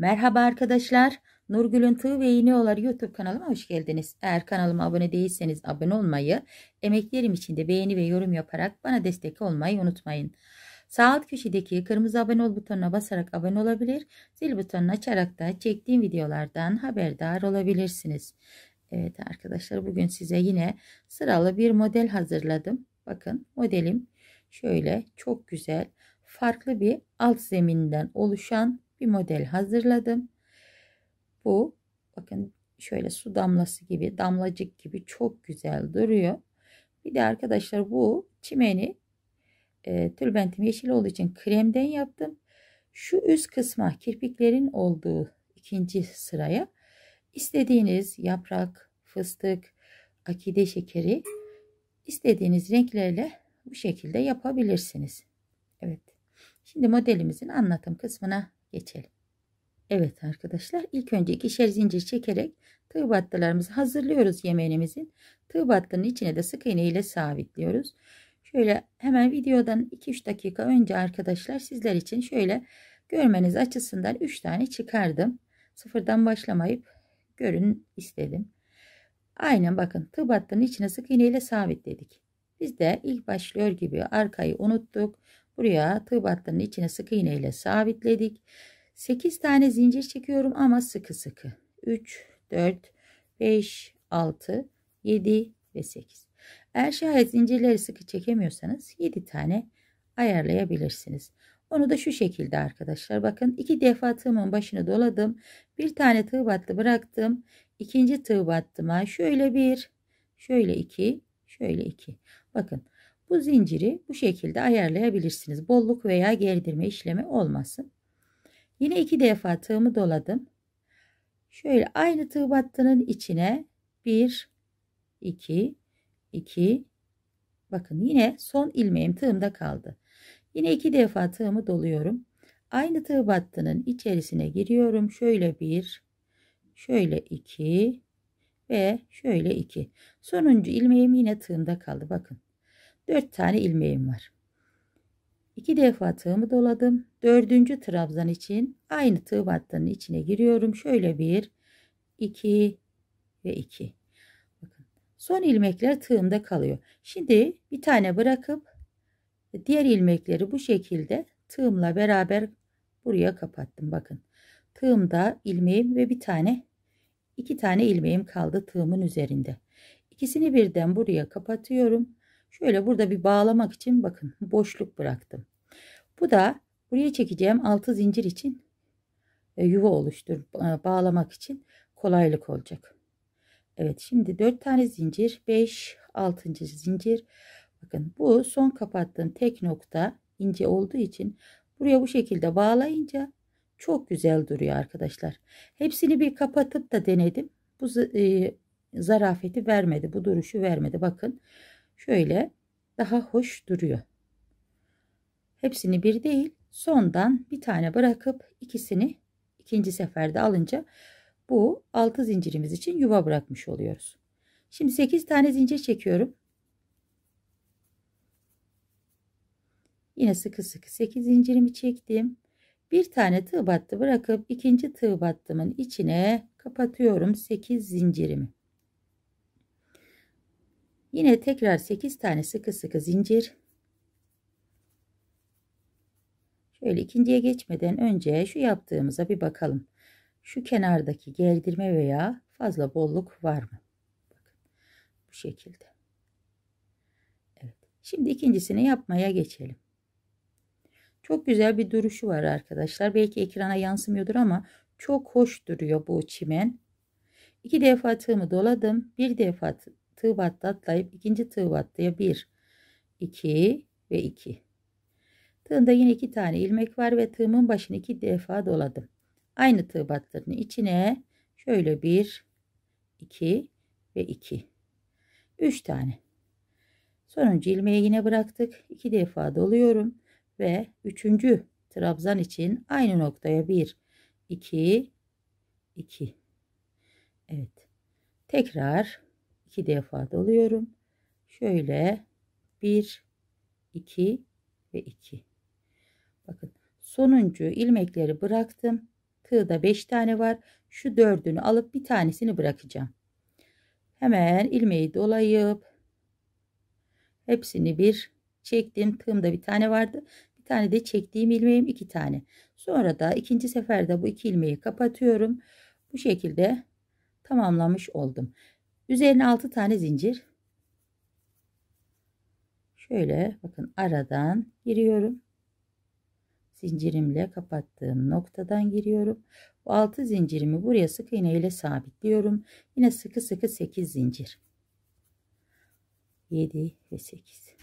Merhaba arkadaşlar. Nurgül'ün Tığ ve İğne Oları YouTube kanalıma hoş geldiniz. Eğer kanalıma abone değilseniz abone olmayı, emeklerim için de beğeni ve yorum yaparak bana destek olmayı unutmayın. Sağ alt köşedeki kırmızı abone ol butonuna basarak abone olabilir, zil butonunu açarak da çektiğim videolardan haberdar olabilirsiniz. Evet arkadaşlar bugün size yine sıralı bir model hazırladım. Bakın modelim şöyle çok güzel farklı bir alt zeminden oluşan bir model hazırladım. Bu bakın şöyle su damlası gibi damlacık gibi çok güzel duruyor. Bir de arkadaşlar bu çimeni e, tülbentim yeşil olduğu için kremden yaptım. Şu üst kısma kirpiklerin olduğu ikinci sıraya istediğiniz yaprak, fıstık, akide şekeri istediğiniz renklerle bu şekilde yapabilirsiniz. Evet. Şimdi modelimizin anlatım kısmına geçelim. Evet arkadaşlar ilk önce ikişer zincir çekerek tığ battılarımızı hazırlıyoruz yemeğimizin. Tığ battının içine de sık iğne ile sabitliyoruz. Şöyle hemen videodan 2-3 dakika önce arkadaşlar sizler için şöyle görmeniz açısından 3 tane çıkardım. Sıfırdan başlamayıp görün istedim. Aynen bakın tığ battının içine sık iğne ile sabitledik. Biz de ilk başlıyor gibi arkayı unuttuk. Buraya tığ battının içine sık iğne ile sabitledik. 8 tane zincir çekiyorum ama sıkı sıkı. 3, 4, 5, 6, 7 ve 8. Eğer şayet zincirleri sıkı çekemiyorsanız 7 tane ayarlayabilirsiniz. Onu da şu şekilde arkadaşlar bakın iki defa tığımın başını doladım. Bir tane tığ battı bıraktım. İkinci tığ battıma şöyle bir şöyle iki şöyle iki. Bakın bu zinciri bu şekilde ayarlayabilirsiniz. Bolluk veya gerdirme işlemi olmasın. Yine iki defa tığımı doladım. Şöyle aynı tığ battının içine 1 2 2 bakın yine son ilmeğim tığımda kaldı. Yine iki defa tığımı doluyorum. Aynı tığ battının içerisine giriyorum. Şöyle 1 şöyle 2 ve şöyle 2. Sonuncu ilmeğim yine tığımda kaldı. Bakın 4 tane ilmeğim var. 2 defa tığımı doladım. 4. trabzan için aynı tığ battığının içine giriyorum. Şöyle 1 2 ve 2. Bakın. Son ilmekler tığımda kalıyor. Şimdi bir tane bırakıp diğer ilmekleri bu şekilde tığımla beraber buraya kapattım. Bakın. Tığımda ilmeğim ve bir tane iki tane ilmeğim kaldı tığımın üzerinde. İkisini birden buraya kapatıyorum Şöyle burada bir bağlamak için bakın boşluk bıraktım. Bu da buraya çekeceğim altı zincir için e, yuva oluştur bağlamak için kolaylık olacak. Evet şimdi 4 tane zincir 5 6. zincir bakın bu son kapattığım tek nokta ince olduğu için buraya bu şekilde bağlayınca çok güzel duruyor arkadaşlar. Hepsini bir kapatıp da denedim. Bu e, zarafeti vermedi. Bu duruşu vermedi. Bakın şöyle daha hoş duruyor. Hepsini bir değil sondan bir tane bırakıp ikisini ikinci seferde alınca bu altı zincirimiz için yuva bırakmış oluyoruz. Şimdi 8 tane zincir çekiyorum. Yine sıkı sıkı 8 zincirimi çektim. Bir tane tığ battı bırakıp ikinci tığ battımın içine kapatıyorum 8 zincirimi. Yine tekrar 8 tane sıkı sıkı zincir. Şöyle ikinciye geçmeden önce şu yaptığımıza bir bakalım. Şu kenardaki gerdirme veya fazla bolluk var mı? Bakın bu şekilde. Evet. Şimdi ikincisini yapmaya geçelim. Çok güzel bir duruşu var arkadaşlar. Belki ekrana yansımıyordur ama çok hoş duruyor bu çimen. İki defa tığımı doladım. Bir defa tığ battı atlayıp ikinci tığ battıya 1 2 ve 2 tığında yine iki tane ilmek var ve tığımın başını iki defa doladım aynı tığ battının içine şöyle 1 2 ve 2 3 tane sonuncu ilmeği yine bıraktık 2 defa doluyorum ve üçüncü trabzan için aynı noktaya 1 2 2 Evet tekrar iki defa doluyorum. Şöyle 1 2 ve 2. Bakın sonuncu ilmekleri bıraktım. Tığda 5 tane var. Şu dördünü alıp bir tanesini bırakacağım. Hemen ilmeği dolayıp hepsini bir çektim. Tığımda bir tane vardı. Bir tane de çektiğim ilmeğim iki tane. Sonra da ikinci seferde bu iki ilmeği kapatıyorum. Bu şekilde tamamlamış oldum. Üzerine 6 tane zincir. Şöyle bakın aradan giriyorum. Zincirimle kapattığım noktadan giriyorum. Bu 6 zincirimi buraya sık iğne ile sabitliyorum. Yine sıkı sıkı 8 zincir. 7 ve 8.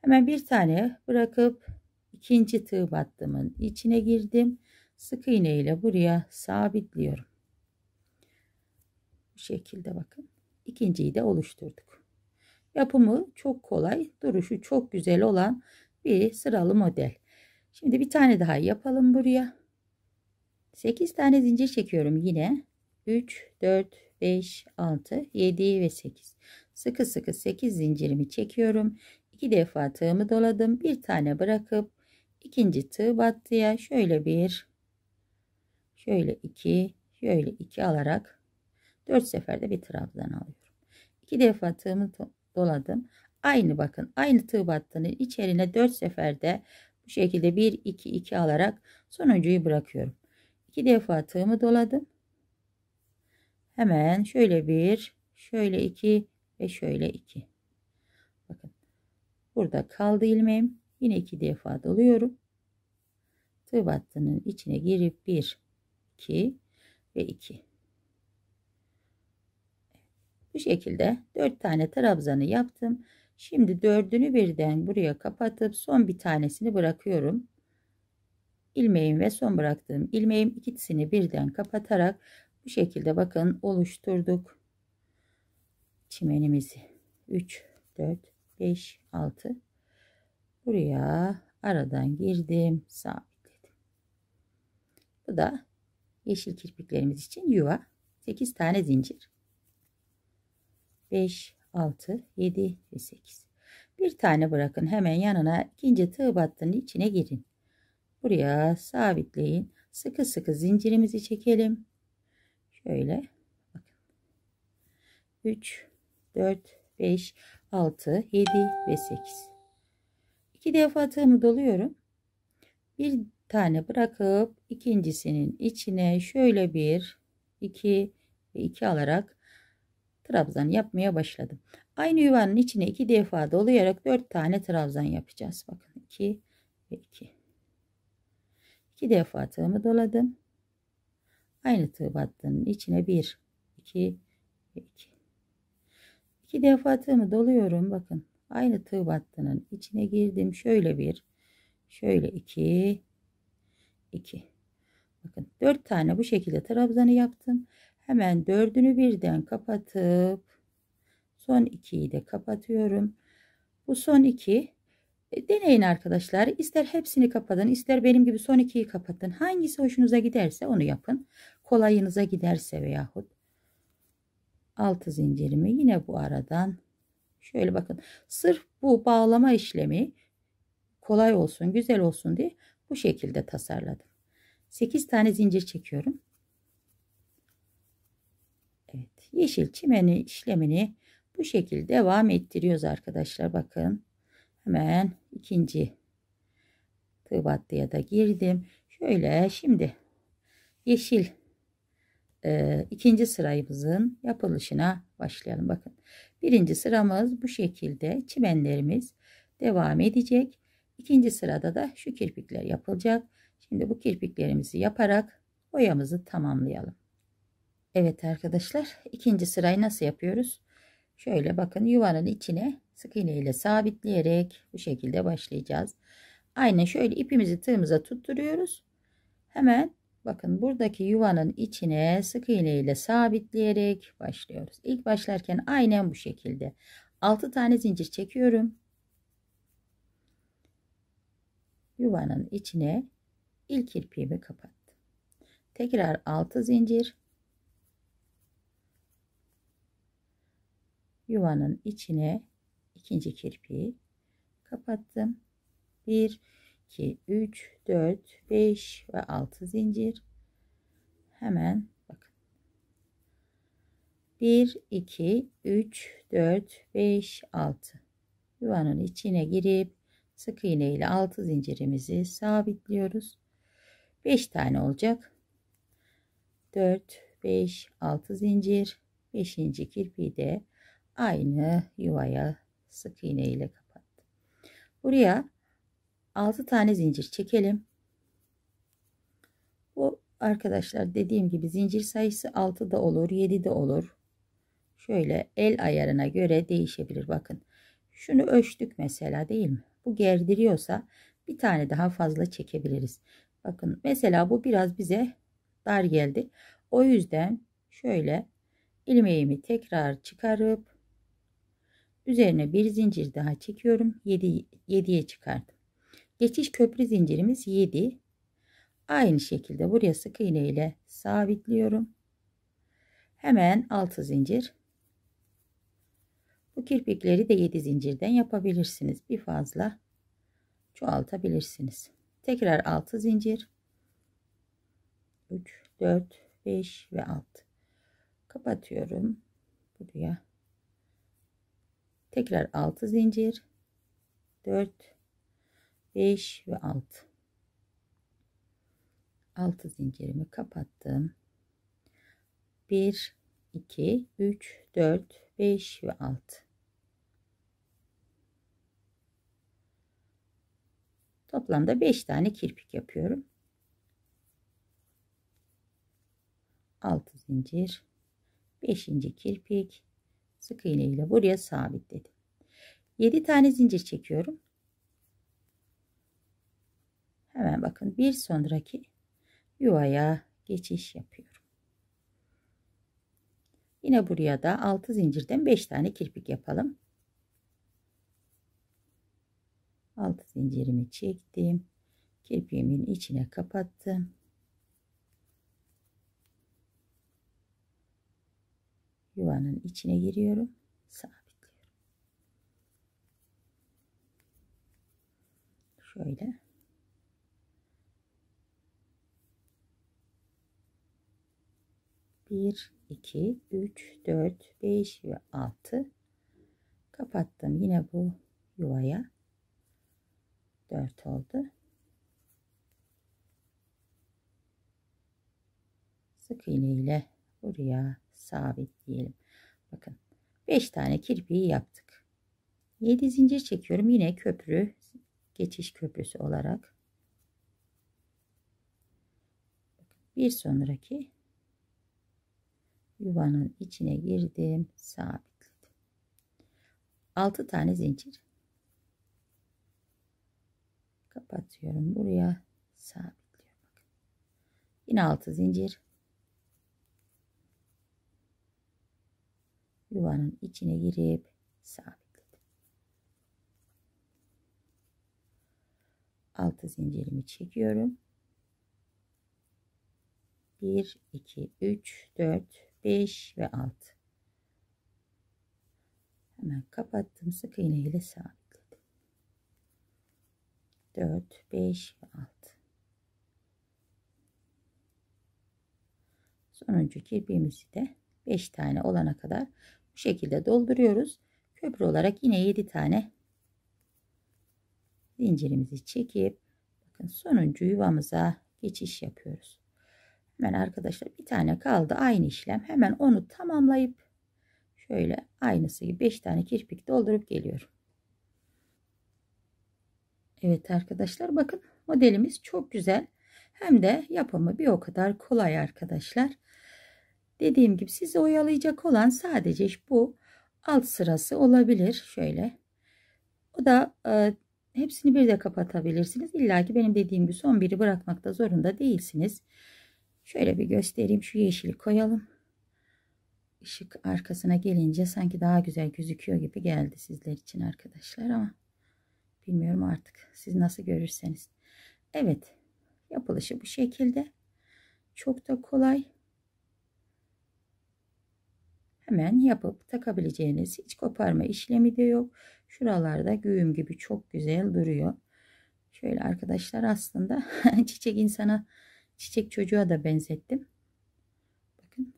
Hemen bir tane bırakıp ikinci tığ battımın içine girdim. Sık iğne ile buraya sabitliyorum şekilde bakın. İkinciyi de oluşturduk. Yapımı çok kolay, duruşu çok güzel olan bir sıralı model. Şimdi bir tane daha yapalım buraya. 8 tane zincir çekiyorum yine. 3, 4, 5, 6, 7 ve 8. Sıkı sıkı 8 zincirimi çekiyorum. 2 defa tığımı doladım. Bir tane bırakıp ikinci tığ battıya şöyle bir, şöyle iki, şöyle iki alarak 4 seferde bir trabzan alıyorum. 2 defa tığımı doladım. Aynı bakın aynı tığ battının içerine 4 seferde bu şekilde 1 2 2 alarak sonuncuyu bırakıyorum. 2 defa tığımı doladım. Hemen şöyle bir, şöyle iki ve şöyle iki. Bakın. Burada kaldı ilmeğim. Yine iki defa doluyorum. Tığ battının içine girip bir, iki ve iki. Bu şekilde 4 tane trabzanı yaptım. Şimdi dördünü birden buraya kapatıp son bir tanesini bırakıyorum. İlmeğim ve son bıraktığım ilmeğim ikisini birden kapatarak bu şekilde bakın oluşturduk çimenimizi. 3, 4, 5, 6. Buraya aradan girdim. Sabitledim. Bu da yeşil kirpiklerimiz için yuva. 8 tane zincir. 5, 6, 7 ve 8. Bir tane bırakın hemen yanına ikinci tığ battının içine girin. Buraya sabitleyin. Sıkı sıkı zincirimizi çekelim. Şöyle 3, 4, 5, 6, 7 ve 8. İki defa tığımı doluyorum. Bir tane bırakıp ikincisinin içine şöyle bir, iki ve iki alarak trabzan yapmaya başladım. Aynı yuvanın içine iki defa dolayarak dört tane trabzan yapacağız. Bakın iki ve iki. İki defa tığımı doladım. Aynı tığ battığının içine bir, iki ve iki. İki defa tığımı doluyorum. Bakın aynı tığ battığının içine girdim. Şöyle bir, şöyle iki, iki. Bakın dört tane bu şekilde trabzanı yaptım. Hemen dördünü birden kapatıp son ikiyi de kapatıyorum. Bu son iki e, deneyin arkadaşlar. İster hepsini kapatın, ister benim gibi son ikiyi kapatın. Hangisi hoşunuza giderse onu yapın. Kolayınıza giderse veyahut altı zincirimi yine bu aradan şöyle bakın. Sırf bu bağlama işlemi kolay olsun, güzel olsun diye bu şekilde tasarladım. 8 tane zincir çekiyorum. yeşil çimeni işlemini bu şekilde devam ettiriyoruz arkadaşlar. Bakın hemen ikinci tığ battıya da girdim. Şöyle şimdi yeşil e, ikinci sıramızın yapılışına başlayalım. Bakın birinci sıramız bu şekilde çimenlerimiz devam edecek. İkinci sırada da şu kirpikler yapılacak. Şimdi bu kirpiklerimizi yaparak boyamızı tamamlayalım. Evet arkadaşlar ikinci sırayı nasıl yapıyoruz? Şöyle bakın yuvanın içine sık iğne ile sabitleyerek bu şekilde başlayacağız. Aynen şöyle ipimizi tığımıza tutturuyoruz. Hemen bakın buradaki yuvanın içine sık iğne ile sabitleyerek başlıyoruz. İlk başlarken aynen bu şekilde. 6 tane zincir çekiyorum. Yuvanın içine ilk kirpiğimi kapattım. Tekrar 6 zincir yuvanın içine ikinci kirpiği kapattım. 1 2 3 4 5 ve 6 zincir. Hemen bakın. 1 2 3 4 5 6 yuvanın içine girip sık iğne ile 6 zincirimizi sabitliyoruz. 5 tane olacak. 4 5 6 zincir 5. kirpiği de aynı yuvaya sık iğne ile kapattım. Buraya 6 tane zincir çekelim. Bu arkadaşlar dediğim gibi zincir sayısı 6 da olur 7 de olur. Şöyle el ayarına göre değişebilir bakın. Şunu ölçtük mesela değil mi? Bu gerdiriyorsa bir tane daha fazla çekebiliriz. Bakın mesela bu biraz bize dar geldi. O yüzden şöyle ilmeğimi tekrar çıkarıp Üzerine bir zincir daha çekiyorum. 7 7'ye çıkardım. Geçiş köprü zincirimiz 7. Aynı şekilde buraya sık iğne ile sabitliyorum. Hemen 6 zincir. Bu kirpikleri de 7 zincirden yapabilirsiniz. Bir fazla çoğaltabilirsiniz. Tekrar 6 zincir. 3, 4, 5 ve 6. Kapatıyorum. Buraya tekrar 6 zincir 4 5 ve 6 6 zincirimi kapattım 1 2 3 4 5 ve 6 Toplamda 5 tane kirpik yapıyorum. 6 zincir 5. kirpik sık iğne ile buraya sabitledim. 7 tane zincir çekiyorum. Hemen bakın bir sonraki yuvaya geçiş yapıyorum. Yine buraya da 6 zincirden 5 tane kirpik yapalım. 6 zincirimi çektim. Kirpiğimin içine kapattım. yuvanın içine giriyorum sabitliyorum şöyle bir iki üç dört beş ve altı kapattım yine bu yuvaya dört oldu sık iğne ile buraya sabitleyelim. Bakın 5 tane kirpiği yaptık. 7 zincir çekiyorum. Yine köprü geçiş köprüsü olarak. Bir sonraki yuvanın içine girdim. Sabitledim. 6 tane zincir. Kapatıyorum. Buraya sabitliyorum. Yine 6 zincir yuvanın içine girip sabitledim. Altı zincirimi çekiyorum. 1, 2, 3, 4, 5 ve 6. Hemen kapattım. Sık iğne ile sabitledim. 4, 5 ve 6. Sonuncu kirpiğimizi de 5 tane olana kadar bu şekilde dolduruyoruz. Köprü olarak yine 7 tane zincirimizi çekip bakın sonuncu yuvamıza geçiş yapıyoruz. Hemen arkadaşlar bir tane kaldı aynı işlem. Hemen onu tamamlayıp şöyle aynısı gibi 5 tane kirpik doldurup geliyorum. Evet arkadaşlar bakın modelimiz çok güzel. Hem de yapımı bir o kadar kolay arkadaşlar. Dediğim gibi sizi oyalayacak olan sadece bu alt sırası olabilir. Şöyle. O da e, hepsini bir de kapatabilirsiniz. İlla ki benim dediğim gibi son biri bırakmakta zorunda değilsiniz. Şöyle bir göstereyim. Şu yeşili koyalım. Işık arkasına gelince sanki daha güzel gözüküyor gibi geldi sizler için arkadaşlar ama bilmiyorum artık siz nasıl görürseniz. Evet yapılışı bu şekilde. Çok da kolay hemen yapıp takabileceğiniz hiç koparma işlemi de yok. Şuralarda güğüm gibi çok güzel duruyor. Şöyle arkadaşlar aslında çiçek insana çiçek çocuğa da benzettim. Bakın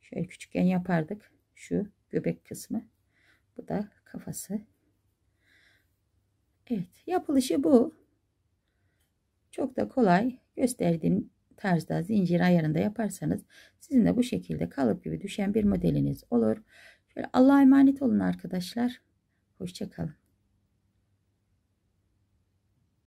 şöyle küçükken yapardık şu göbek kısmı. Bu da kafası. Evet yapılışı bu. Çok da kolay gösterdiğim tarzda zincir ayarında yaparsanız sizin de bu şekilde kalıp gibi düşen bir modeliniz olur. Şöyle Allah'a emanet olun arkadaşlar. Hoşçakalın.